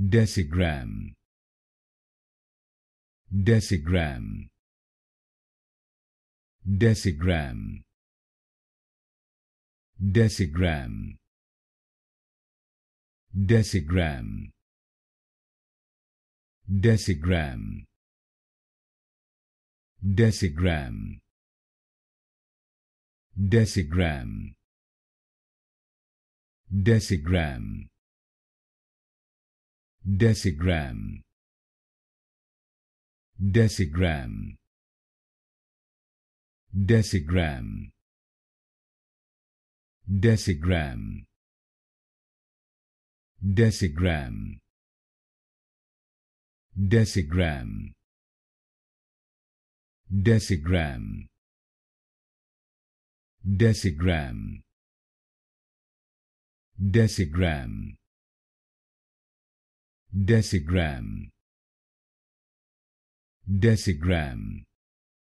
decigram decigram decigram decigram decigram decigram decigram decigram decigram decigram decigram decigram decigram decigram decigram decigram decigram decigram decigram decigram